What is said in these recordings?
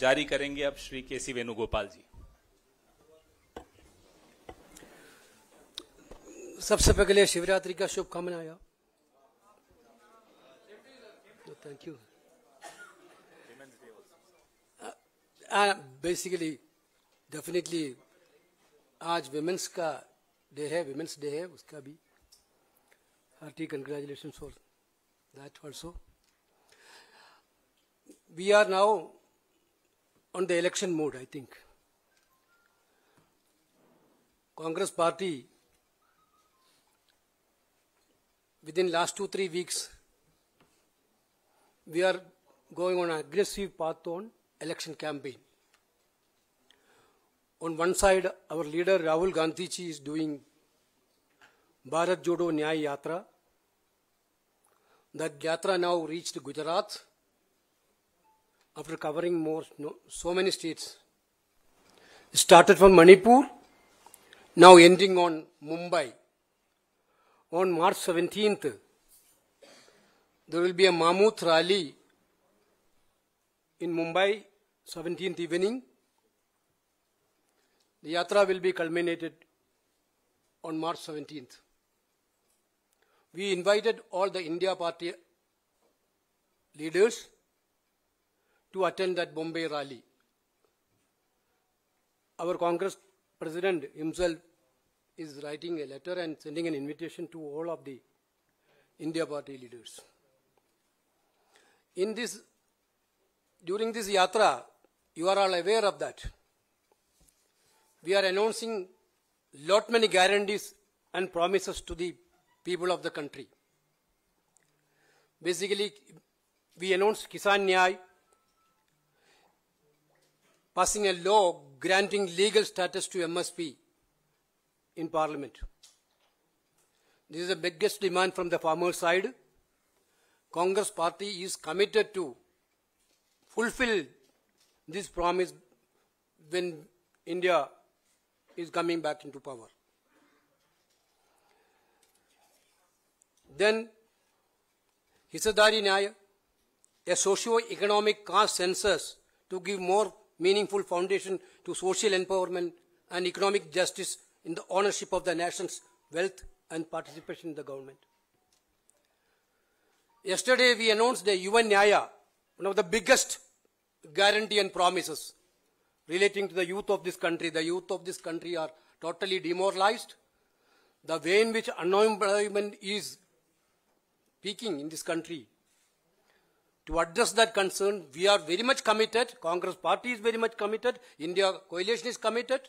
जारी करेंगे अब श्री के सी वेणुगोपाल जी सबसे पहले शिवरात्रि का शुभकामनाएं थैंक यू बेसिकली डेफिनेटली आज वेमेंस का डे है वेमेंस डे है उसका भी hearty congratulation for that also we are now on the election mode, I think. Congress party, within last two, three weeks, we are going on an aggressive path on election campaign. On one side, our leader Rahul Gandhi ji is doing Bharat Jodo Nyay Yatra. That Yatra now reached Gujarat after covering more no, so many states. It started from Manipur, now ending on Mumbai. On March 17th, there will be a Mammoth rally in Mumbai, 17th evening. The yatra will be culminated on March 17th. We invited all the India Party leaders to attend that Bombay rally. Our Congress President himself is writing a letter and sending an invitation to all of the India Party leaders. In this, during this yatra, you are all aware of that. We are announcing lot many guarantees and promises to the people of the country. Basically, we announced Kisan Nyay, passing a law granting legal status to MSP in Parliament. This is the biggest demand from the farmer side. Congress party is committed to fulfill this promise when India is coming back into power. Then, Hisadari naya, a socio-economic caste census to give more meaningful foundation to social empowerment and economic justice in the ownership of the nation's wealth and participation in the government. Yesterday, we announced the UN Nyaya, one of the biggest guarantee and promises relating to the youth of this country. The youth of this country are totally demoralized. The way in which unemployment is peaking in this country to address that concern, we are very much committed. Congress party is very much committed. India coalition is committed.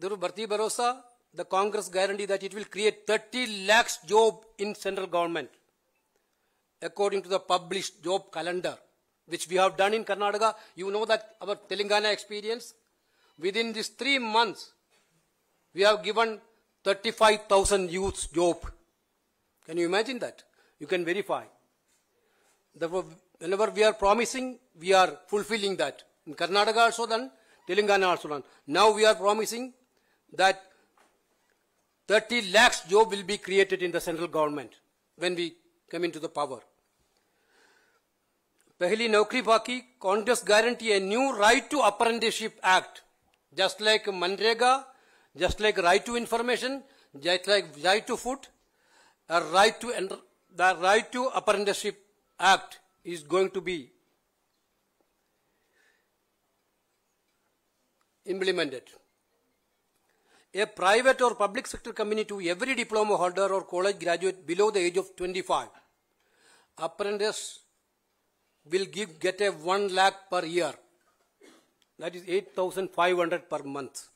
There is Bharti Barosa, the Congress guarantee that it will create 30 lakhs job in central government, according to the published job calendar, which we have done in Karnataka. You know that our Telangana experience. Within these three months, we have given 35,000 youths job. Can you imagine that? you can verify. Therefore, whenever we are promising, we are fulfilling that. In Karnataka also then, Telangana also then. Now we are promising that 30 lakhs job will be created in the central government when we come into the power. Pahili Naukri Baki, Congress guarantee a new right to apprenticeship act. Just like Mandrega, just like right to information, just like right to food, a right to enter the Right to Apprenticeship Act is going to be implemented. A private or public sector company to every diploma holder or college graduate below the age of 25 apprentice will give get a 1 lakh per year. That is 8,500 per month.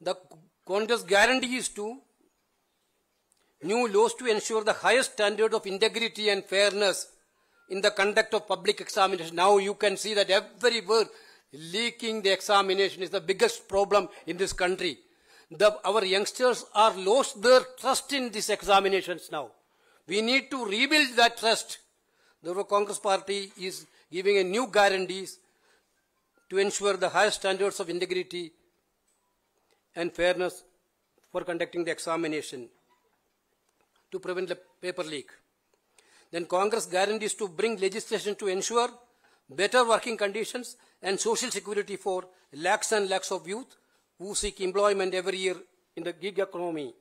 The Congress guarantee is to new laws to ensure the highest standard of integrity and fairness in the conduct of public examination. Now you can see that everywhere leaking the examination is the biggest problem in this country. The, our youngsters are lost their trust in these examinations now. We need to rebuild that trust. The Congress party is giving a new guarantees to ensure the highest standards of integrity and fairness for conducting the examination to prevent the paper leak. Then Congress guarantees to bring legislation to ensure better working conditions and social security for lakhs and lakhs of youth who seek employment every year in the gig economy.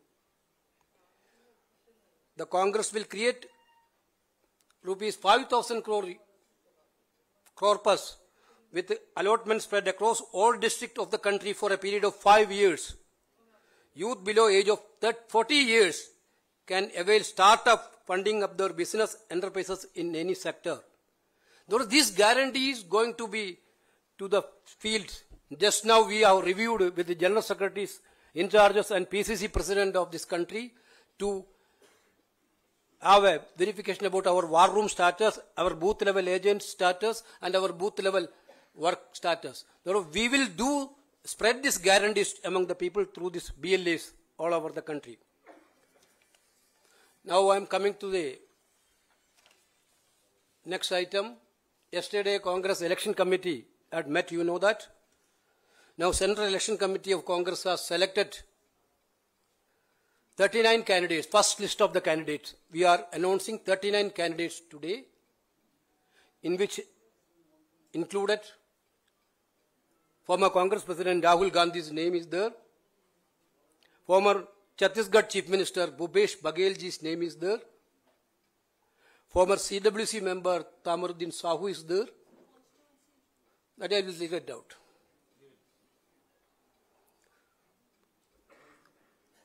The Congress will create rupees 5,000 crore corpus with allotment spread across all districts of the country for a period of five years. Youth below age of 30, 40 years can avail startup funding of their business enterprises in any sector. Though this guarantee is going to be to the field. Just now we have reviewed with the general secretaries in charges and PCC president of this country to have a verification about our war room status, our booth level agent status, and our booth level work status. So we will do spread this guarantees among the people through these BLAs all over the country. Now I am coming to the next item. Yesterday, Congress Election Committee had met, you know that. Now, Central Election Committee of Congress has selected 39 candidates, first list of the candidates. We are announcing 39 candidates today, in which included former Congress President Rahul Gandhi's name is there, former Chhattisgarh Chief Minister Bhubesh Bagelji's name is there. Former CWC member Tamaruddin Sahu is there. That I will leave it out.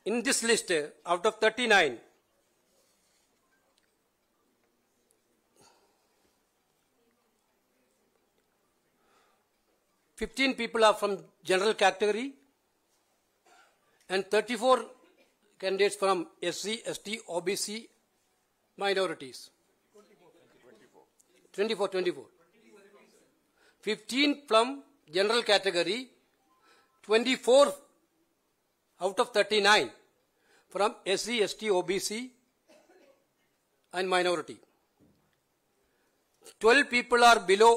In this list, out of 39, Fifteen people are from general category, and 34 candidates from SC, ST, OBC, minorities. 24, 24. 15 from general category, 24 out of 39 from SC, ST, OBC and minority. 12 people are below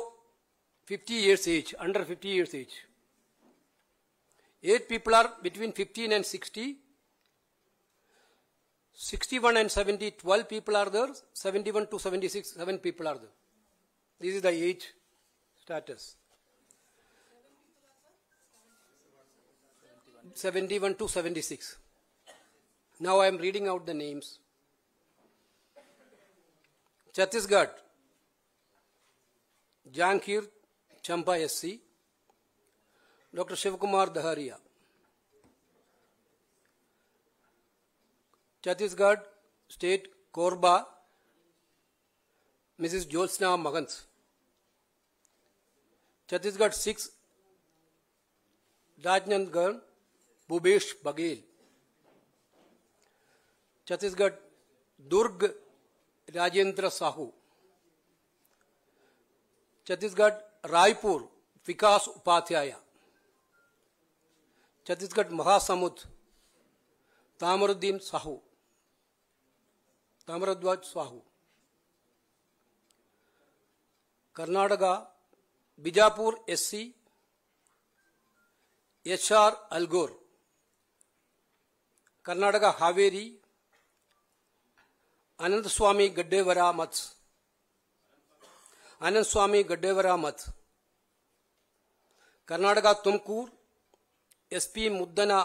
50 years age, under 50 years age. 8 people are between 15 and 60 61 and 70, 12 people are there. 71 to 76, 7 people are there. This is the age status. 71 to 76. Now I am reading out the names. Chhattisgarh, Jankir Champa SC, Dr. Shivakumar Dharia. Chhattisgarh State Korba, Mrs. Jyotsna Magans. Chhattisgarh 6, Rajnandgarh, Bubesh Bagel. Chhattisgarh Durg, Rajendra Sahu. Chhattisgarh Raipur, Vikas Upathyaya. Chhattisgarh Mahasamud, Tamaruddin Sahu. Tamradhwaj Sahu Karnataka Bijapur एससी एचआर अलगोर Karnataka Haveri Anant Swamy Gaddadevaramath Anant Swamy Gaddadevaramath Karnataka Tumkur SP 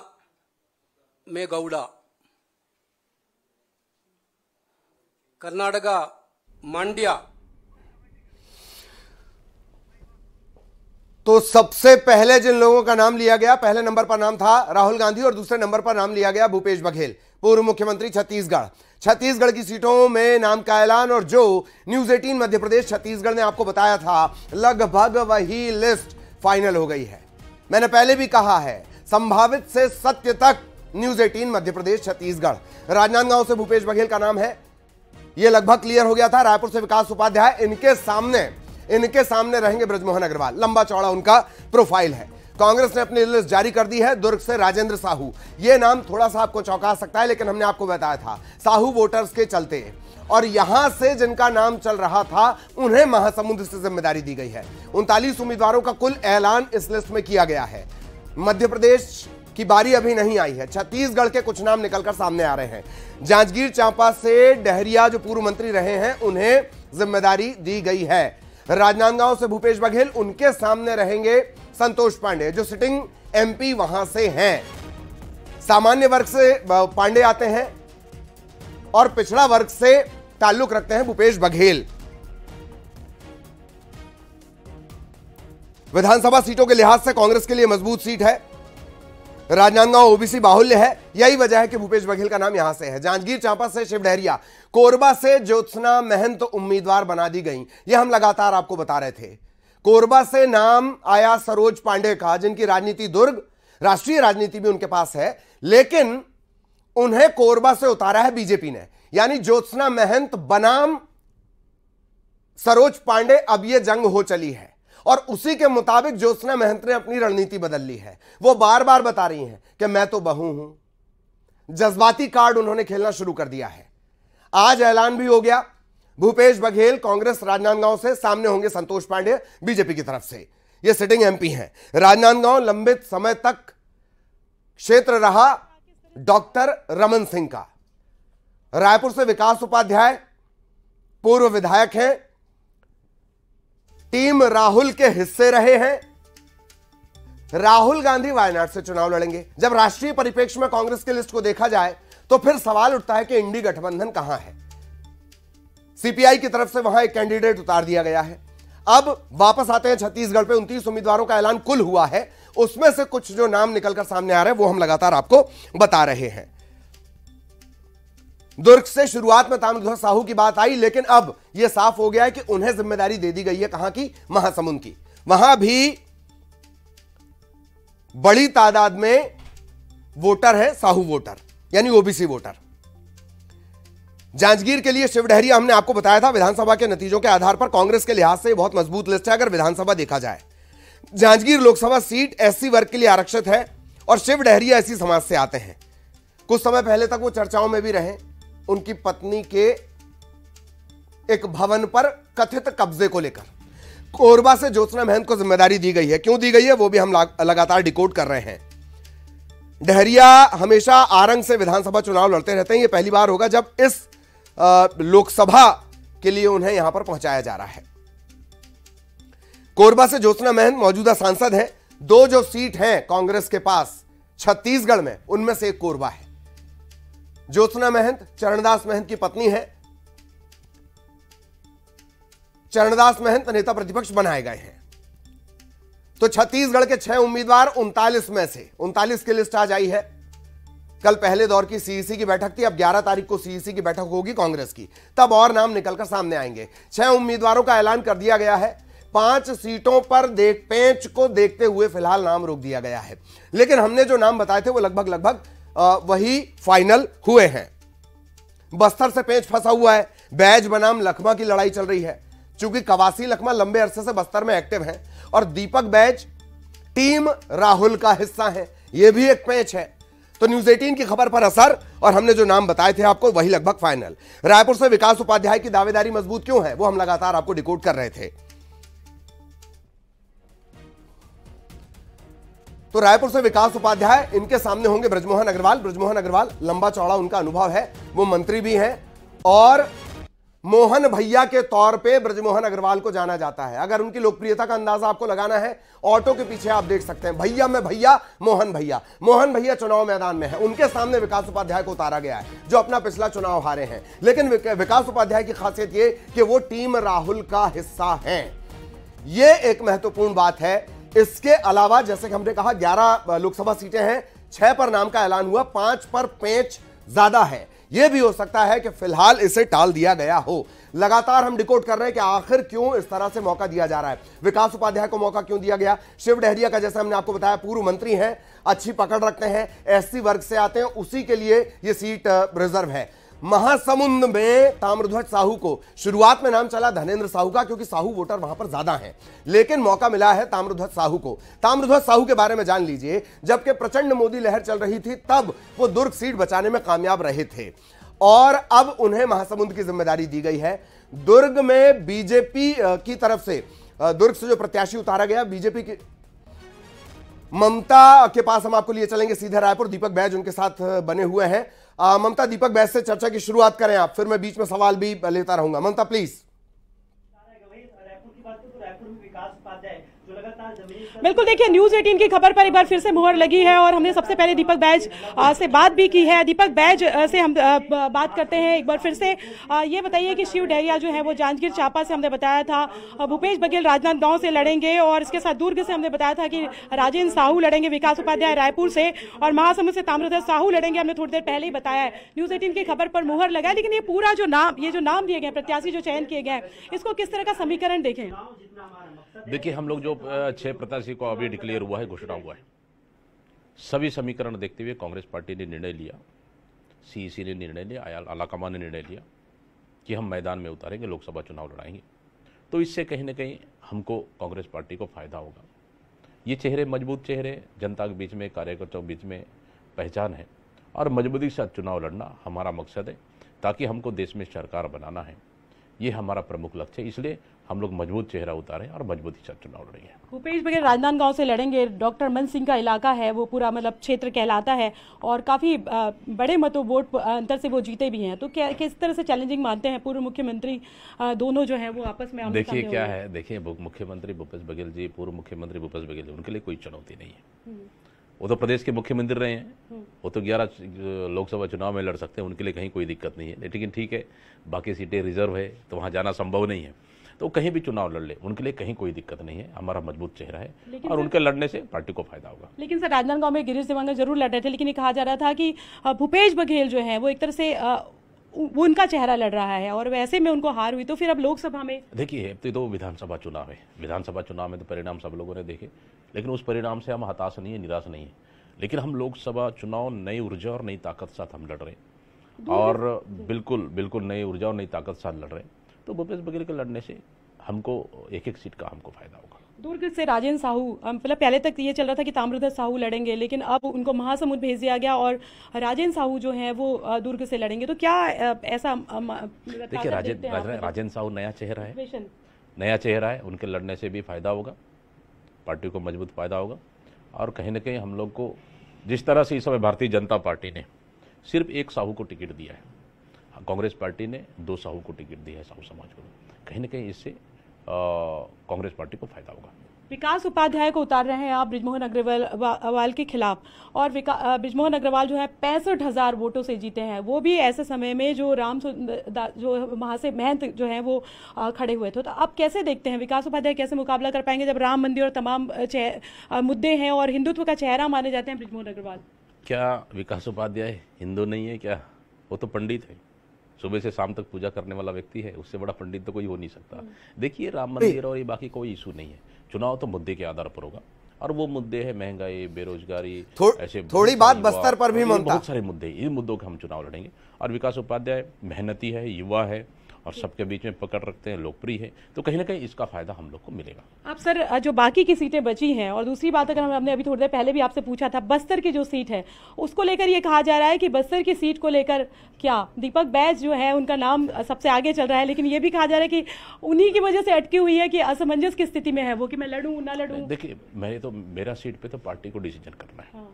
Muddahanumegowda Karnataka Mandya तो सबसे पहले जिन लोगों का नाम लिया गया पहले नंबर पर नाम था राहुल गांधी और दूसरे नंबर पर नाम लिया गया भूपेश बघेल पूर्व मुख्यमंत्री छत्तीसगढ़ छत्तीसगढ़ की सीटों में नाम का ऐलान और जो न्यूज 18 मध्य प्रदेश छत्तीसगढ़ ने आपको बताया था लगभग वही लिस्ट फाइनल हो गई है मैंने पहले भी कहा है संभावित से सत्य तक न्यूज 18 मध्य प्रदेश छत्तीसगढ़ राजनांदगांव से भूपेश बघेल का नाम है ये लगभग क्लियर हो गया था रायपुर से विकास उपाध्याय इनके सामने इनके सामने रहेंगे ब्रजमोहन अग्रवाल लंबा चौड़ा उनका प्रोफाइल है कांग्रेस ने अपनी लिस्ट जारी कर दी है दुर्ग से राजेंद्र साहू ये नाम थोड़ा सा आपको चौंका सकता है लेकिन हमने आपको बताया था साहू वोटर्स के चलते और यहां से जिनका नाम चल रहा था उन्हें महासमुंद से जिम्मेदारी दी गई है उनतालीस उम्मीदवारों का कुल ऐलान इस लिस्ट में किया गया है मध्य प्रदेश की बारी अभी नहीं आई है छत्तीसगढ़ के कुछ नाम निकलकर सामने आ रहे हैं जांजगीर चांपा से डहरिया जो पूर्व मंत्री रहे हैं उन्हें जिम्मेदारी दी गई है राजनांदगांव से भूपेश बघेल उनके सामने रहेंगे संतोष पांडे जो सिटिंग एमपी वहां से हैं सामान्य वर्ग से पांडे आते हैं और पिछड़ा वर्ग से ताल्लुक रखते हैं भूपेश बघेल विधानसभा सीटों के लिहाज से कांग्रेस के लिए मजबूत सीट है राजनांदगांव ओबीसी बाहुल्य है यही वजह है कि भूपेश बघेल का नाम यहां से है जांजगीर चांपा से शिव डहरिया कोरबा से ज्योत्सना महंत तो उम्मीदवार बना दी गई यह हम लगातार आपको बता रहे थे कोरबा से नाम आया सरोज पांडे का जिनकी राजनीति दुर्ग राष्ट्रीय राजनीति भी उनके पास है लेकिन उन्हें कोरबा से उतारा है बीजेपी ने यानी ज्योत्सना महंत बनाम सरोज पांडे अब यह जंग हो चली है और उसी के मुताबिक ज्योत्सना महंत ने अपनी रणनीति बदल ली है वो बार बार बता रही हैं कि मैं तो बहू हूं जज्बाती कार्ड उन्होंने खेलना शुरू कर दिया है आज ऐलान भी हो गया भूपेश बघेल कांग्रेस राजनांदगांव से सामने होंगे संतोष पांडे बीजेपी की तरफ से ये सिटिंग एमपी हैं राजनांदगांव लंबित समय तक क्षेत्र रहा डॉक्टर रमन सिंह का रायपुर से विकास उपाध्याय पूर्व विधायक हैं टीम राहुल के हिस्से रहे हैं राहुल गांधी वायनाड से चुनाव लड़ेंगे जब राष्ट्रीय परिपेक्ष में कांग्रेस की लिस्ट को देखा जाए तो फिर सवाल उठता है कि इंडी गठबंधन कहां है सीपीआई की तरफ से वहां एक कैंडिडेट उतार दिया गया है अब वापस आते हैं छत्तीसगढ़ पे उनतीस उम्मीदवारों का ऐलान कुल हुआ है उसमें से कुछ जो नाम निकलकर सामने आ रहे हैं वो हम लगातार आपको बता रहे हैं दुर्ग से शुरुआत में तामध्वज साहू की बात आई लेकिन अब यह साफ हो गया है कि उन्हें जिम्मेदारी दे दी गई है कहां की महासमुंद की वहां भी बड़ी तादाद में वोटर है साहू वोटर यानी ओबीसी वोटर जांजगीर के लिए शिवडहरिया हमने आपको बताया था विधानसभा के नतीजों के आधार पर कांग्रेस के लिहाज से बहुत मजबूत लिस्ट है अगर विधानसभा देखा जाए जांजगीर लोकसभा सीट एससी वर्ग के लिए आरक्षित है और शिव डहरिया समाज से आते हैं कुछ समय पहले तक वो चर्चाओं में भी रहे उनकी पत्नी के एक भवन पर कथित कब्जे को लेकर कोरबा से ज्योत्सना महंत को जिम्मेदारी दी गई है क्यों दी गई है वो भी हम लगातार डिकोड कर रहे हैं डहरिया हमेशा आरंग से विधानसभा चुनाव लड़ते रहते हैं ये पहली बार होगा जब इस लोकसभा के लिए उन्हें यहां पर पहुंचाया जा रहा है कोरबा से ज्योत्सना महंत मौजूदा सांसद हैं दो जो सीट हैं कांग्रेस के पास छत्तीसगढ़ में उनमें से एक कोरबा है ज्योत्ना महंत चरणदास महंत की पत्नी है चरणदास महंत नेता प्रतिपक्ष बनाए गए हैं तो छत्तीसगढ़ के छह उम्मीदवार उनतालीस में से उनतालीस की लिस्ट आज आई है कल पहले दौर की सीईसी e की बैठक थी अब 11 तारीख को सीईसी e की बैठक होगी कांग्रेस की तब और नाम निकलकर सामने आएंगे छह उम्मीदवारों का ऐलान कर दिया गया है पांच सीटों पर देख पेंच को देखते हुए फिलहाल नाम रोक दिया गया है लेकिन हमने जो नाम बताए थे वो लगभग लगभग वही फाइनल हुए हैं बस्तर से पेच फंसा हुआ है बैज बनाम लखमा की लड़ाई चल रही है चूंकि कवासी लखमा लंबे अरसे से बस्तर में एक्टिव हैं और दीपक बैज टीम राहुल का हिस्सा है यह भी एक पेच है तो न्यूज 18 की खबर पर असर और हमने जो नाम बताए थे आपको वही लगभग फाइनल रायपुर से विकास उपाध्याय की दावेदारी मजबूत क्यों है वो हम लगातार आपको डिकोड कर रहे थे तो रायपुर से विकास उपाध्याय इनके सामने होंगे ब्रजमोहन अग्रवाल ब्रजमोहन अग्रवाल लंबा चौड़ा उनका अनुभव है वो मंत्री भी हैं और मोहन भैया के तौर पे ब्रजमोहन अग्रवाल को जाना जाता है अगर उनकी लोकप्रियता का अंदाजा आपको लगाना है ऑटो के पीछे आप देख सकते हैं भैया में भैया मोहन भैया मोहन भैया चुनाव मैदान में है उनके सामने विकास उपाध्याय को उतारा गया है जो अपना पिछला चुनाव हारे हैं लेकिन विकास उपाध्याय की खासियत ये कि वो टीम राहुल का हिस्सा है ये एक महत्वपूर्ण बात है इसके अलावा जैसे कि हमने कहा 11 लोकसभा सीटें हैं छह पर नाम का ऐलान हुआ पांच पर पेंच ज्यादा है यह भी हो सकता है कि फिलहाल इसे टाल दिया गया हो लगातार हम डिकोड कर रहे हैं कि आखिर क्यों इस तरह से मौका दिया जा रहा है विकास उपाध्याय को मौका क्यों दिया गया शिव डहरिया का जैसे हमने आपको बताया पूर्व मंत्री हैं अच्छी पकड़ रखते हैं एससी वर्ग से आते हैं उसी के लिए यह सीट रिजर्व है महासमुंद में ताम्रध्वज साहू को शुरुआत में नाम चला धनेंद्र साहू का क्योंकि साहू वोटर वहां पर ज्यादा हैं लेकिन मौका मिला है ताम्रध्वज साहू को ताम्रध्वज साहू के बारे में जान लीजिए जबकि प्रचंड मोदी लहर चल रही थी तब वो दुर्ग सीट बचाने में कामयाब रहे थे और अब उन्हें महासमुंद की जिम्मेदारी दी गई है दुर्ग में बीजेपी की तरफ से दुर्ग से जो प्रत्याशी उतारा गया बीजेपी की ममता के पास हम आपको लिए चलेंगे सीधे रायपुर दीपक बैज उनके साथ बने हुए हैं ममता दीपक बैज से चर्चा की शुरुआत करें आप फिर मैं बीच में सवाल भी लेता रहूंगा ममता प्लीज बिल्कुल देखिए न्यूज एटीन की खबर पर एक बार फिर से मुहर लगी है और हमने सबसे पहले दीपक बैज से बात भी की है दीपक बैज से हम बात करते हैं एक बार फिर से ये बताइए कि शिव डहरिया जो है वो जांजगीर चांपा से हमने बताया था भूपेश बघेल राजनांदगांव से लड़ेंगे और इसके साथ दुर्ग से हमने बताया था कि राजेंद्र साहू लड़ेंगे विकास उपाध्याय रायपुर से और महासमुंद से ताम्रधर साहू लड़ेंगे हमने थोड़ी देर पहले ही बताया है न्यूज एटीन की खबर पर मुहर लगा लेकिन ये पूरा जो नाम ये जो नाम दिए गए प्रत्याशी जो चयन किए गए इसको किस तरह का समीकरण देखें देखिए हम लोग जो छह प्रत्याशी को अभी डिक्लेयर हुआ है घोषणा हुआ है सभी समीकरण देखते हुए कांग्रेस पार्टी ने निर्णय लिया सीईसी e ने निर्णय लिया आलाकमान ने निर्णय लिया कि हम मैदान में उतारेंगे लोकसभा चुनाव लड़ाएंगे तो इससे कहीं ना कहीं हमको कांग्रेस पार्टी को फायदा होगा ये चेहरे मजबूत चेहरे जनता के बीच में कार्यकर्ताओं के बीच में पहचान है और मजबूती के साथ चुनाव लड़ना हमारा मकसद है ताकि हमको देश में सरकार बनाना है ये हमारा प्रमुख लक्ष्य है इसलिए हम लोग मजबूत चेहरा उतारे और मजबूत ही चुनाव लड़ेंगे भूपेश बघेल राजनांदगांव से लड़ेंगे डॉक्टर मन सिंह का इलाका है वो पूरा मतलब क्षेत्र कहलाता है और काफ़ी बड़े मतों वोट अंतर से वो जीते भी हैं तो क्या किस तरह से चैलेंजिंग मानते हैं पूर्व मुख्यमंत्री दोनों जो है वो आपस में देखिए क्या है देखिये मुख्यमंत्री भूपेश बघेल जी पूर्व मुख्यमंत्री भूपेश बघेल जी उनके लिए कोई चुनौती नहीं है हम्म। वो तो प्रदेश के मुख्यमंत्री रहे हैं हम्म। वो तो ग्यारह लोकसभा चुनाव में लड़ सकते हैं उनके लिए कहीं कोई दिक्कत नहीं है लेकिन ठीक है बाकी सीटें रिजर्व है तो वहाँ जाना संभव नहीं है तो कहीं भी चुनाव लड़ ले उनके लिए कहीं कोई दिक्कत नहीं है हमारा मजबूत चेहरा है और उनके लड़ने से पार्टी को फायदा होगा लेकिन सर राजनांदगांव में गिरीश देवांगन जरूर लड़ रहे थे लेकिन ये कहा जा रहा था कि भूपेश बघेल जो है वो एक तरह से वो उनका चेहरा लड़ रहा है और वैसे में उनको हार हुई तो फिर अब लोकसभा में देखिए अब तो, तो विधानसभा चुनाव है विधानसभा चुनाव में तो परिणाम सब लोगों ने देखे लेकिन उस परिणाम से हम हताश नहीं है निराश नहीं है लेकिन हम लोकसभा चुनाव नई ऊर्जा और नई ताकत के साथ हम लड़ रहे हैं और बिल्कुल बिल्कुल नई ऊर्जा और नई ताकत के साथ लड़ रहे हैं तो भूपेश बघेल के लड़ने से हमको एक एक सीट का हमको फायदा होगा दुर्ग से राजेंद्र साहू मतलब पहले तक ये चल रहा था कि ताम्रधर साहू लड़ेंगे लेकिन अब उनको महासमुद भेज दिया गया और राजेंद्र साहू जो हैं वो दुर्ग से लड़ेंगे तो क्या ऐसा देखिए राजेंद्र राजेंद्र साहू नया चेहरा है नया चेहरा है उनके लड़ने से भी फायदा होगा पार्टी को मजबूत फायदा होगा और कहीं ना कहीं हम लोग को जिस तरह से इस समय भारतीय जनता पार्टी ने सिर्फ एक साहू को टिकट दिया है हाँ, कांग्रेस पार्टी ने दो साहू को टिकट दिया है साहू समाज को कहीं ना कहीं इससे कांग्रेस पार्टी को फायदा होगा विकास उपाध्याय को उतार रहे हैं आप ब्रिजमोहन अग्रवाल के खिलाफ और ब्रिजमोहन अग्रवाल जो है पैंसठ हजार वोटों से जीते हैं वो भी ऐसे समय में जो राम जो वहां से महंत जो है वो खड़े हुए थे तो आप कैसे देखते हैं विकास उपाध्याय कैसे मुकाबला कर पाएंगे जब राम मंदिर और तमाम मुद्दे हैं और हिंदुत्व का चेहरा माने जाते हैं ब्रिजमोहन अग्रवाल क्या विकास उपाध्याय हिंदू नहीं है क्या वो तो पंडित है सुबह से शाम तक पूजा करने वाला व्यक्ति है उससे बड़ा पंडित तो कोई हो नहीं सकता हम्म। देखिए राम मंदिर और ये बाकी कोई इशू नहीं है चुनाव तो मुद्दे के आधार पर होगा और वो मुद्दे है महंगाई बेरोजगारी थो, ऐसे थोड़ी बात बस्तर पर भी बहुत सारे मुद्दे इन मुद्दों का हम चुनाव लड़ेंगे और विकास उपाध्याय मेहनती है युवा है और सबके बीच में पकड़ रखते हैं लोकप्रिय है तो कहीं ना कहीं इसका फायदा हम लोग को मिलेगा आप सर जो बाकी की सीटें बची हैं और दूसरी बात अगर हमने अभी थोड़ी देर पहले भी आपसे पूछा था बस्तर की जो सीट है उसको लेकर ये कहा जा रहा है कि बस्तर की सीट को लेकर क्या दीपक बैज जो है उनका नाम सबसे आगे चल रहा है लेकिन ये भी कहा जा रहा है कि उन्हीं की वजह से अटकी हुई है कि असमंजस की स्थिति में है वो कि मैं लड़ू ना लड़ू देखिए मैंने तो मेरा सीट पर तो पार्टी को डिसीजन करना है हाँ।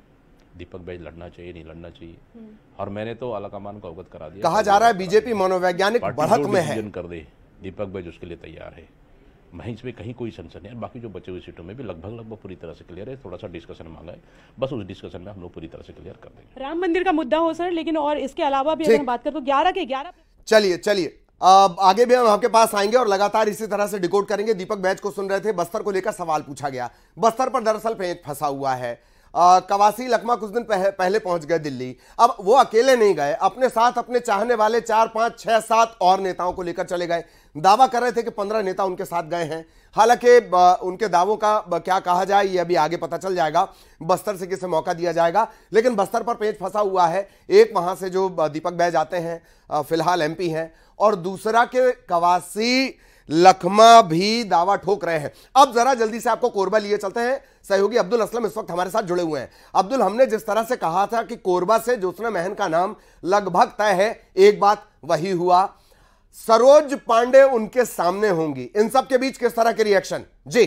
दीपक भाई लड़ना चाहिए नहीं लड़ना चाहिए हम्म। और मैंने तो आलाकमान को अवगत करा दिया कहा जा रहा है बीजेपी मनोवैज्ञानिक बढ़त में है कर दे दीपक भाई उसके लिए तैयार है महेश इसमें कहीं कोई संसद है बाकी जो बचे हुई सीटों में भी लगभग लगभग पूरी तरह से क्लियर है थोड़ा सा डिस्कशन मांगा है बस उस डिस्कशन में हम लोग पूरी तरह से क्लियर कर देंगे राम मंदिर का मुद्दा हो सर लेकिन और इसके अलावा भी अगर बात करें तो ग्यारह के ग्यारह चलिए चलिए अब आगे भी हम आपके पास आएंगे और लगातार इसी तरह से डिकोड करेंगे दीपक बैच को सुन रहे थे बस्तर को लेकर सवाल पूछा गया बस्तर पर दरअसल पेंच फंसा हुआ है कवासी लकमा कुछ दिन पह, पहले पहुंच गए दिल्ली अब वो अकेले नहीं गए अपने साथ अपने चाहने वाले चार पांच छह सात और नेताओं को लेकर चले गए दावा कर रहे थे कि पंद्रह नेता उनके साथ गए हैं हालांकि उनके दावों का क्या कहा जाए ये अभी आगे पता चल जाएगा बस्तर से किसे मौका दिया जाएगा लेकिन बस्तर पर पेज फंसा हुआ है एक वहां से जो दीपक बैज आते हैं फिलहाल एमपी हैं और दूसरा के कवासी लखमा भी दावा ठोक रहे हैं अब जरा जल्दी से आपको कोरबा लिए चलते हैं सहयोगी अब्दुल असलम इस वक्त हमारे साथ जुड़े हुए हैं अब्दुल हमने जिस तरह से कहा था कि कोरबा से ज्योत्सना महन का नाम लगभग तय है एक बात वही हुआ सरोज पांडे उनके सामने होंगी इन सब के बीच किस तरह के रिएक्शन जी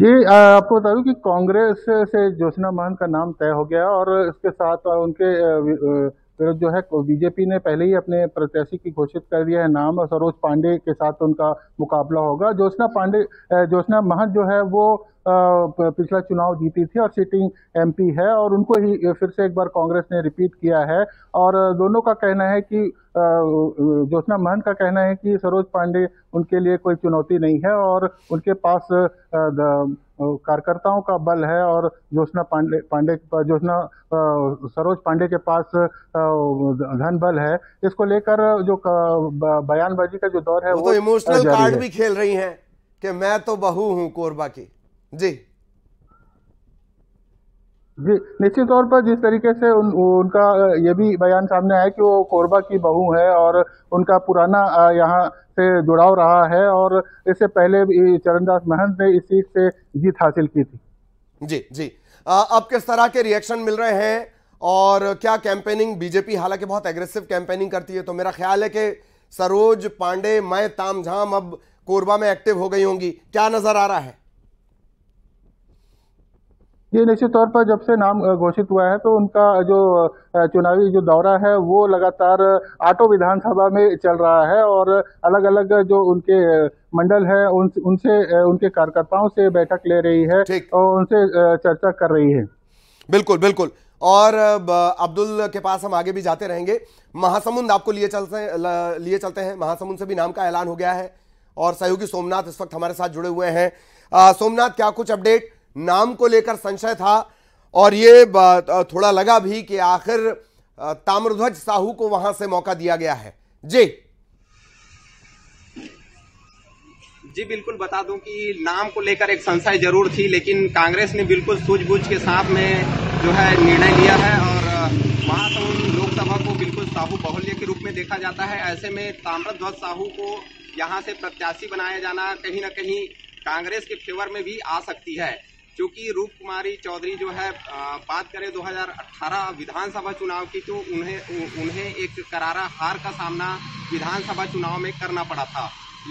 जी आपको बता दूं कि कांग्रेस से ज्योत्ना महन का नाम तय हो गया और इसके साथ उनके विरुद्ध जो है बीजेपी ने पहले ही अपने प्रत्याशी की घोषित कर दिया है नाम और सरोज पांडे के साथ उनका मुकाबला होगा ज्योत्ना पांडे ज्योत्ना महंत जो है वो पिछला चुनाव जीती थी और सिटिंग एमपी है और उनको ही फिर से एक बार कांग्रेस ने रिपीट किया है और दोनों का कहना है कि ज्योत्ना महंत का कहना है कि सरोज पांडे उनके लिए कोई चुनौती नहीं है और उनके पास कार्यकर्ताओं का बल है और ज्योत्ना पांडे पांडे ज्योत्ना सरोज पांडे के पास धन बल है इसको लेकर जो बयानबाजी का जो दौर है वो, तो वो तो इमोशनल कार्ड भी खेल रही हैं कि मैं तो बहू हूं कोरबा की जी जी निश्चित तौर पर जिस तरीके से उन, उनका ये भी बयान सामने आया कि वो कोरबा की बहू है और उनका पुराना यहाँ से जुड़ाव रहा है और इससे पहले भी चरणदास महंत ने इस सीट से जीत हासिल की थी जी जी आ, अब किस तरह के रिएक्शन मिल रहे हैं और क्या कैंपेनिंग बीजेपी हालांकि बहुत एग्रेसिव कैंपेनिंग करती है तो मेरा ख्याल है कि सरोज पांडे मैं तामझाम अब कोरबा में एक्टिव हो गई होंगी क्या नजर आ रहा है जी निश्चित तौर पर जब से नाम घोषित हुआ है तो उनका जो चुनावी जो दौरा है वो लगातार आटो विधानसभा में चल रहा है और अलग अलग जो उनके मंडल है उन, उनसे उनके कार्यकर्ताओं से बैठक ले रही है और उनसे चर्चा कर रही है बिल्कुल बिल्कुल और अब्दुल के पास हम आगे भी जाते रहेंगे महासमुंद आपको लिए चलते लिए चलते हैं महासमुंद से भी नाम का ऐलान हो गया है और सहयोगी सोमनाथ इस वक्त हमारे साथ जुड़े हुए हैं सोमनाथ क्या कुछ अपडेट नाम को लेकर संशय था और ये थोड़ा लगा भी कि आखिर ताम्रध्वज साहू को वहां से मौका दिया गया है जी जी बिल्कुल बता दूं कि नाम को लेकर एक संशय जरूर थी लेकिन कांग्रेस ने बिल्कुल सूझबूझ के साथ में जो है निर्णय लिया है और वहां से उन लोकसभा को बिल्कुल साहू बहुल्य के रूप में देखा जाता है ऐसे में ताम्रध्वज साहू को यहाँ से प्रत्याशी बनाया जाना कहीं ना कहीं कांग्रेस के फेवर में भी आ सकती है क्योंकि रूप कुमारी चौधरी जो है बात करें 2018 विधानसभा चुनाव की तो उन्हें उन्हें एक करारा हार का सामना विधानसभा चुनाव में करना पड़ा था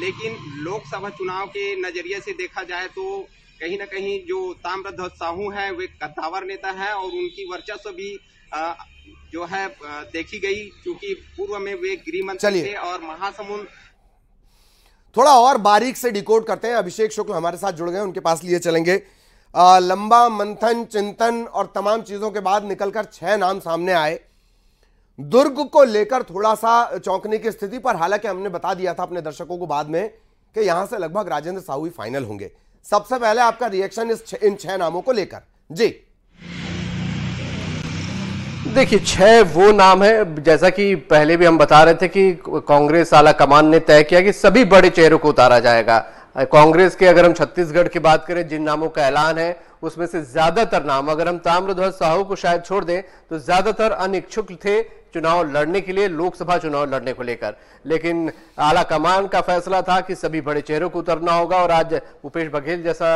लेकिन लोकसभा चुनाव के नज़रिए से देखा जाए तो कहीं ना कहीं जो ताम्रध्वज साहू हैं वे कद्दावर नेता हैं और उनकी वर्चस्व भी जो है देखी गई क्योंकि पूर्व में वे गृह मंत्री थे और महासमुंद थोड़ा और बारीक से डिकोड करते हैं अभिषेक शुक्ल हमारे साथ जुड़ गए उनके पास लिए चलेंगे लंबा मंथन चिंतन और तमाम चीज़ों के बाद निकलकर छह नाम सामने आए दुर्ग को लेकर थोड़ा सा चौंकने की स्थिति पर हालांकि हमने बता दिया था अपने दर्शकों को बाद में कि यहां से लगभग राजेंद्र साहू ही फाइनल होंगे सबसे पहले आपका रिएक्शन इस इन छह नामों को लेकर जी देखिए छह वो नाम है जैसा कि पहले भी हम बता रहे थे कि कांग्रेस आला कमान ने तय किया कि सभी बड़े चेहरों को उतारा जाएगा कांग्रेस के अगर हम छत्तीसगढ़ की बात करें जिन नामों का ऐलान है उसमें से ज्यादातर नाम अगर हम ताम्रध्वज साहू को शायद छोड़ दें तो ज्यादातर अनिच्छुक थे चुनाव लड़ने के लिए लोकसभा चुनाव लड़ने को लेकर लेकिन आला कमान का फैसला था कि सभी बड़े चेहरों को उतरना होगा और आज भूपेश बघेल जैसा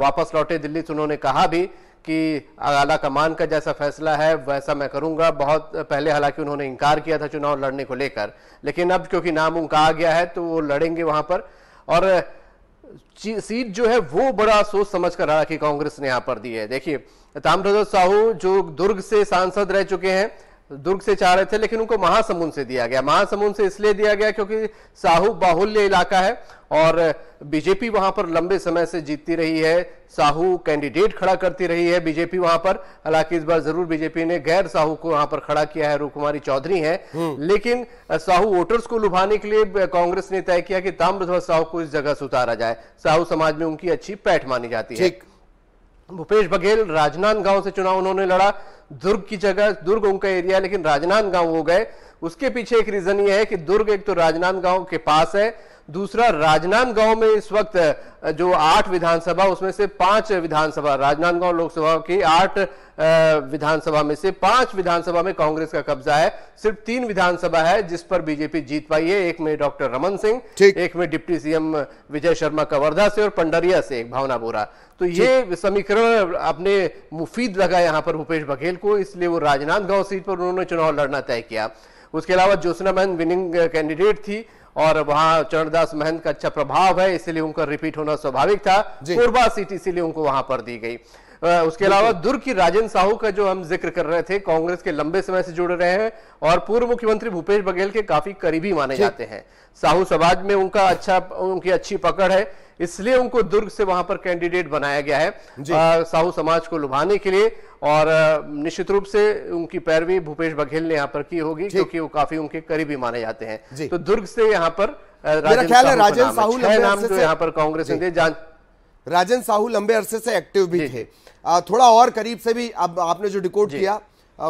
वापस लौटे दिल्ली से उन्होंने कहा भी कि आला कमान का जैसा फैसला है वैसा मैं करूंगा बहुत पहले हालांकि उन्होंने इनकार किया था चुनाव लड़ने को लेकर लेकिन अब क्योंकि नाम उनका आ गया है तो वो लड़ेंगे वहां पर और सीट जो है वो बड़ा सोच समझ कर कि कांग्रेस ने यहां पर दी है देखिए ताम्रध्वज साहू जो दुर्ग से सांसद रह चुके हैं दुर्ग से चाह रहे थे लेकिन उनको महासमुंद से दिया गया महासमुंद से इसलिए दिया गया क्योंकि साहू बाहुल्य इलाका है और बीजेपी वहां पर लंबे समय से जीतती रही है साहू कैंडिडेट खड़ा करती रही है बीजेपी वहां पर हालांकि इस बार जरूर बीजेपी ने गैर साहू को वहां पर खड़ा किया है रूपकुमारी चौधरी है हम्म। लेकिन साहू वोटर्स को लुभाने के लिए कांग्रेस ने तय किया कि ताम्रध्वज साहू को इस जगह से उतारा जाए साहू समाज में उनकी अच्छी पैठ मानी जाती है भूपेश बघेल राजनांदगांव से चुनाव उन्होंने लड़ा दुर्ग की जगह दुर्ग उनका एरिया लेकिन राजनांदगांव हो गए उसके पीछे एक रीजन ये है कि दुर्ग एक तो राजनांदगांव के पास है दूसरा राजनांदगांव में इस वक्त जो आठ विधानसभा उसमें से पांच विधानसभा राजनांदगांव लोकसभा की आठ विधानसभा में से पांच विधानसभा में कांग्रेस का कब्जा है सिर्फ तीन विधानसभा है जिस पर बीजेपी जीत पाई है एक में डॉक्टर रमन सिंह एक में डिप्टी सीएम विजय शर्मा कवर्धा से और पंडरिया से एक भावना बोरा तो ये समीकरण अपने मुफीद लगा यहाँ पर भूपेश बघेल को इसलिए वो राजनांदगांव सीट पर उन्होंने चुनाव लड़ना तय किया उसके अलावा ज्योत्ना महन विनिंग कैंडिडेट थी और वहां चरणदास महंत का अच्छा प्रभाव है इसलिए उनका रिपीट होना स्वाभाविक था कोरबा सीट इसीलिए उनको वहां पर दी गई उसके अलावा दुर्ग की राजन साहू का जो हम जिक्र कर रहे थे कांग्रेस के लंबे समय से जुड़ रहे हैं और पूर्व मुख्यमंत्री भूपेश बघेल के काफी करीबी माने जाते हैं साहू समाज में उनका अच्छा उनकी अच्छी पकड़ है इसलिए उनको दुर्ग से वहां पर कैंडिडेट बनाया गया है साहू समाज को लुभाने के लिए और निश्चित रूप से उनकी पैरवी भूपेश बघेल ने यहाँ पर की होगी क्योंकि वो काफी उनके करीबी माने जाते हैं तो दुर्ग से यहाँ पर राजन साहू नाम जो यहाँ पर कांग्रेस ने राजन साहू लंबे अरसे से एक्टिव भी थे थोड़ा और करीब से भी अब आपने जो डिकोड किया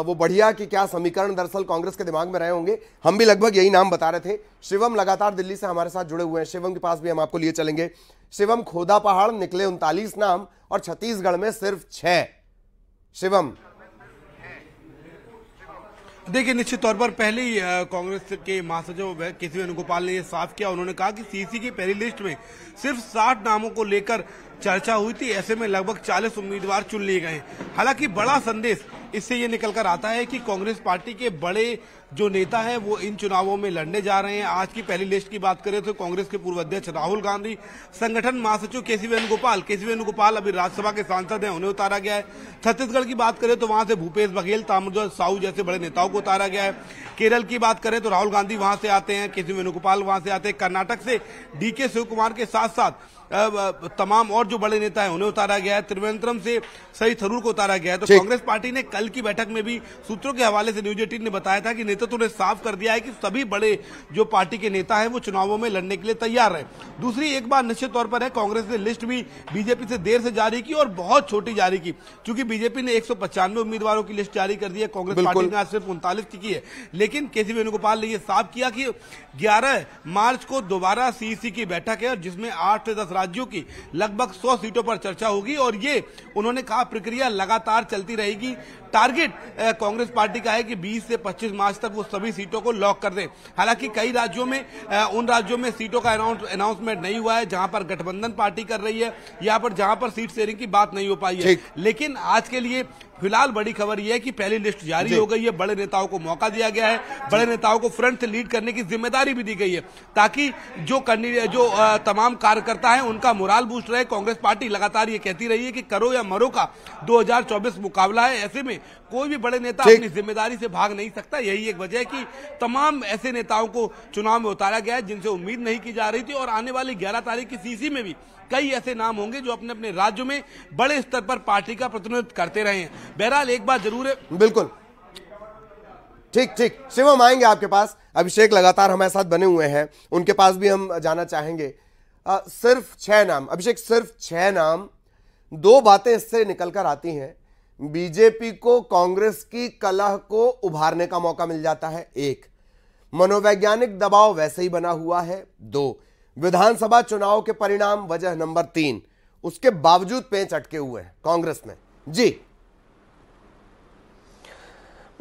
वो बढ़िया कि क्या समीकरण दरअसल कांग्रेस के दिमाग में रहे होंगे हम भी लगभग यही नाम बता रहे थे शिवम लगातार दिल्ली से हमारे साथ जुड़े हुए हैं शिवम के पास भी हम आपको लिए चलेंगे शिवम खोदा पहाड़ निकले उनतालीस नाम और छत्तीसगढ़ में सिर्फ छह शिवम देखिए निश्चित तौर पर पहले ही कांग्रेस के महासचिव के सी वेणुगोपाल ने यह साफ किया उन्होंने कहा कि सीसी की पहली लिस्ट में सिर्फ साठ नामों को लेकर चर्चा हुई थी ऐसे में लगभग 40 उम्मीदवार चुन लिए गए हालांकि बड़ा संदेश इससे ये निकल कर आता है कि कांग्रेस पार्टी के बड़े जो नेता हैं वो इन चुनावों में लड़ने जा रहे हैं आज की पहली लिस्ट की बात करें तो कांग्रेस के पूर्व अध्यक्ष राहुल गांधी संगठन महासचिव के सी वेणुगोपाल के सी वेणुगोपाल अभी राज्यसभा के सांसद हैं उन्हें उतारा गया है छत्तीसगढ़ की बात करें तो वहां से भूपेश बघेल ताम्रध्वज साहू जैसे बड़े नेताओं को उतारा गया है केरल की बात करें तो राहुल गांधी वहां से आते हैं के सी वेणुगोपाल वहां से आते हैं कर्नाटक से डी शिव कुमार के साथ साथ तमाम और जो बड़े नेता हैं उन्हें उतारा गया है त्रिवेंद्रम से सही थरूर को उतारा गया है तो कांग्रेस पार्टी ने कल की बैठक में भी सूत्रों के हवाले से न्यूज एटीन ने बताया था कि नेतृत्व ने साफ कर दिया है कि सभी बड़े जो पार्टी के नेता हैं वो चुनावों में लड़ने के लिए तैयार है दूसरी एक बात निश्चित तौर पर है कांग्रेस ने लिस्ट भी बीजेपी से देर से जारी की और बहुत छोटी जारी की चूंकि बीजेपी ने एक उम्मीदवारों की लिस्ट जारी कर दी है कांग्रेस पार्टी ने आज सिर्फ उनतालीस की, है लेकिन के सी वेणुगोपाल ने यह साफ किया कि ग्यारह मार्च को दोबारा सीईसी की बैठक है और जिसमें आठ से दस राज्यों की लगभग 100 सीटों पर चर्चा होगी और ये उन्होंने कहा प्रक्रिया लगातार चलती रहेगी टारगेट कांग्रेस पार्टी का है कि 20 से 25 मार्च तक वो सभी सीटों को लॉक कर दे हालांकि कई राज्यों में उन राज्यों में सीटों का अनाउंसमेंट नहीं हुआ है जहां पर गठबंधन पार्टी कर रही है या पर जहां पर सीट शेयरिंग की बात नहीं हो पाई है लेकिन आज के लिए फिलहाल बड़ी खबर यह है कि पहली लिस्ट जारी हो गई है बड़े नेताओं को मौका दिया गया है बड़े नेताओं को फ्रंट से लीड करने की जिम्मेदारी भी दी गई है ताकि जो जो तमाम कार्यकर्ता हैं उनका मोराल बूस्ट रहे कांग्रेस पार्टी लगातार ये कहती रही है कि करो या मरो का 2024 मुकाबला है ऐसे में कोई भी बड़े नेता अपनी जिम्मेदारी से भाग नहीं सकता यही एक वजह है कि तमाम ऐसे नेताओं को चुनाव में उतारा गया है जिनसे उम्मीद नहीं की जा रही थी और आने वाली ग्यारह तारीख की सीसी में भी कई ऐसे नाम होंगे जो अपने अपने राज्यों में बड़े स्तर पर पार्टी का प्रतिनिधित्व करते रहे हैं बहरहाल एक बात जरूर है बिल्कुल ठीक ठीक शिवम आएंगे आपके पास अभिषेक लगातार हमारे साथ बने हुए हैं उनके पास भी हम जाना चाहेंगे आ, सिर्फ छह नाम अभिषेक सिर्फ छह नाम दो बातें इससे निकलकर आती हैं बीजेपी को कांग्रेस की कलह को उभारने का मौका मिल जाता है एक मनोवैज्ञानिक दबाव वैसे ही बना हुआ है दो विधानसभा चुनाव के परिणाम वजह नंबर तीन उसके बावजूद पेंच अटके हुए हैं कांग्रेस में जी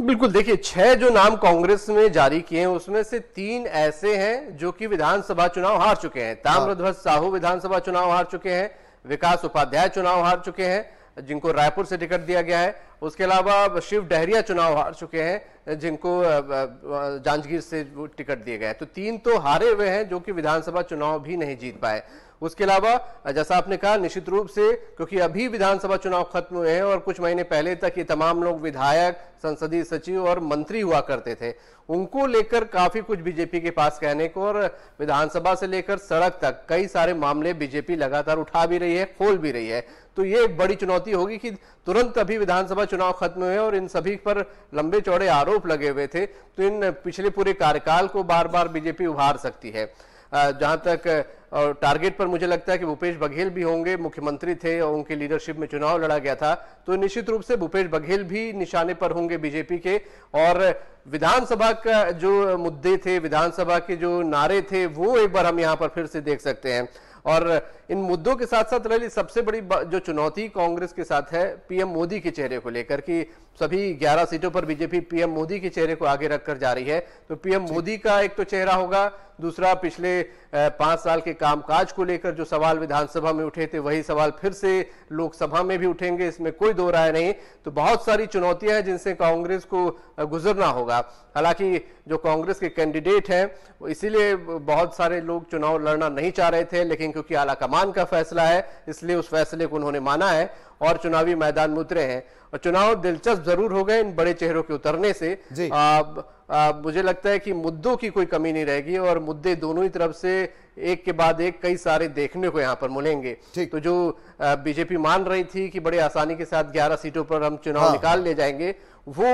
बिल्कुल देखिए छह जो नाम कांग्रेस ने जारी किए हैं उसमें से तीन ऐसे हैं जो कि विधानसभा चुनाव हार चुके हैं हाँ। ताम्रध्वज साहू विधानसभा चुनाव हार चुके हैं विकास उपाध्याय चुनाव हार चुके हैं जिनको रायपुर से टिकट दिया गया है उसके अलावा शिव डहरिया चुनाव हार चुके हैं जिनको जांजगीर से टिकट दिए गए तो तीन तो हारे हुए हैं जो कि विधानसभा चुनाव भी नहीं जीत पाए उसके अलावा जैसा आपने कहा निश्चित रूप से क्योंकि अभी विधानसभा चुनाव खत्म हुए हैं और कुछ महीने पहले तक ये तमाम लोग विधायक संसदीय सचिव और मंत्री हुआ करते थे उनको लेकर काफी कुछ बीजेपी के पास कहने को और विधानसभा से लेकर सड़क तक कई सारे मामले बीजेपी लगातार उठा भी रही है खोल भी रही है तो ये एक बड़ी चुनौती होगी कि तुरंत अभी विधानसभा चुनाव खत्म हुए और इन सभी पर लंबे चौड़े आरोप लगे हुए थे तो इन पिछले पूरे कार्यकाल को बार बार बीजेपी उभार सकती है जहां तक और टारगेट पर मुझे लगता है कि भूपेश बघेल भी होंगे मुख्यमंत्री थे और उनके लीडरशिप में चुनाव लड़ा गया था तो निश्चित रूप से भूपेश बघेल भी निशाने पर होंगे बीजेपी के और विधानसभा का जो मुद्दे थे विधानसभा के जो नारे थे वो एक बार हम यहाँ पर फिर से देख सकते हैं और इन मुद्दों के साथ साथ ललित सबसे बड़ी जो चुनौती कांग्रेस के साथ है पीएम मोदी के चेहरे को लेकर कि सभी 11 सीटों पर बीजेपी पीएम मोदी के चेहरे को आगे रखकर जा रही है तो पीएम मोदी का एक तो चेहरा होगा दूसरा पिछले पांच साल के कामकाज को लेकर जो सवाल विधानसभा में उठे थे वही सवाल फिर से लोकसभा में भी उठेंगे इसमें कोई दो राय नहीं तो बहुत सारी चुनौतियां हैं जिनसे कांग्रेस को गुजरना होगा हालांकि जो कांग्रेस के कैंडिडेट हैं इसीलिए बहुत सारे लोग चुनाव लड़ना नहीं चाह रहे थे लेकिन क्योंकि आला का फैसला है इसलिए उस फैसले को उन्होंने माना है और चुनावी मैदान में उतरे हैं और चुनाव दिलचस्प जरूर हो गए इन बड़े चेहरों के उतरने से आ, आ, मुझे लगता है कि मुद्दों की कोई कमी नहीं रहेगी और मुद्दे दोनों ही तरफ से एक के बाद एक कई सारे देखने को यहाँ पर मिलेंगे तो जो बीजेपी मान रही थी कि बड़े आसानी के साथ 11 सीटों पर हम चुनाव हाँ। निकाल ले जाएंगे वो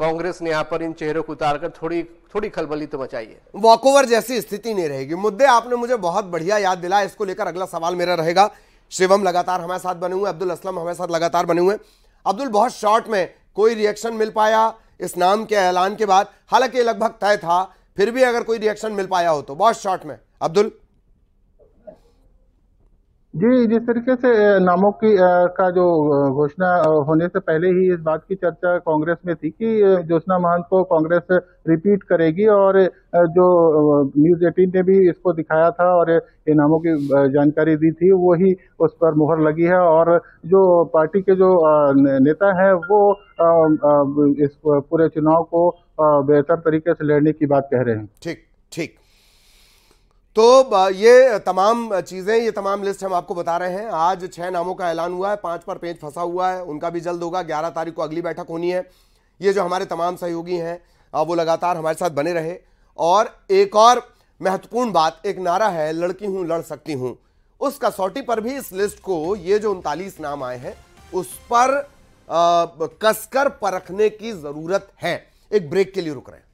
कांग्रेस ने यहाँ पर इन चेहरों को उतार कर थोड़ी थोड़ी खलबली तो मचाई है वॉकओवर जैसी स्थिति नहीं रहेगी मुद्दे आपने मुझे बहुत बढ़िया याद दिलाया इसको लेकर अगला सवाल मेरा रहेगा शिवम लगातार हमारे साथ बने हुए अब्दुल असलम हमारे साथ लगातार बने हुए अब्दुल बहुत शॉर्ट में कोई रिएक्शन मिल पाया इस नाम के ऐलान के बाद हालांकि लगभग तय था फिर भी अगर कोई रिएक्शन मिल पाया हो तो बहुत शॉर्ट में अब्दुल जी जिस तरीके से नामों की का जो घोषणा होने से पहले ही इस बात की चर्चा कांग्रेस में थी कि ज्योत्ना महंत को कांग्रेस रिपीट करेगी और जो न्यूज एटीन ने भी इसको दिखाया था और ये नामों की जानकारी दी थी वो ही उस पर मुहर लगी है और जो पार्टी के जो नेता हैं वो इस पूरे चुनाव को बेहतर तरीके से लड़ने की बात कह रहे हैं ठीक ठीक तो ये तमाम चीज़ें ये तमाम लिस्ट हम आपको बता रहे हैं आज छः नामों का ऐलान हुआ है पाँच पर पेज फंसा हुआ है उनका भी जल्द होगा ग्यारह तारीख को अगली बैठक होनी है ये जो हमारे तमाम सहयोगी हैं वो लगातार हमारे साथ बने रहे और एक और महत्वपूर्ण बात एक नारा है लड़की हूँ लड़ सकती हूँ उस कसौटी पर भी इस लिस्ट को ये जो उनतालीस नाम आए हैं उस पर कसकर परखने की ज़रूरत है एक ब्रेक के लिए रुक रहे हैं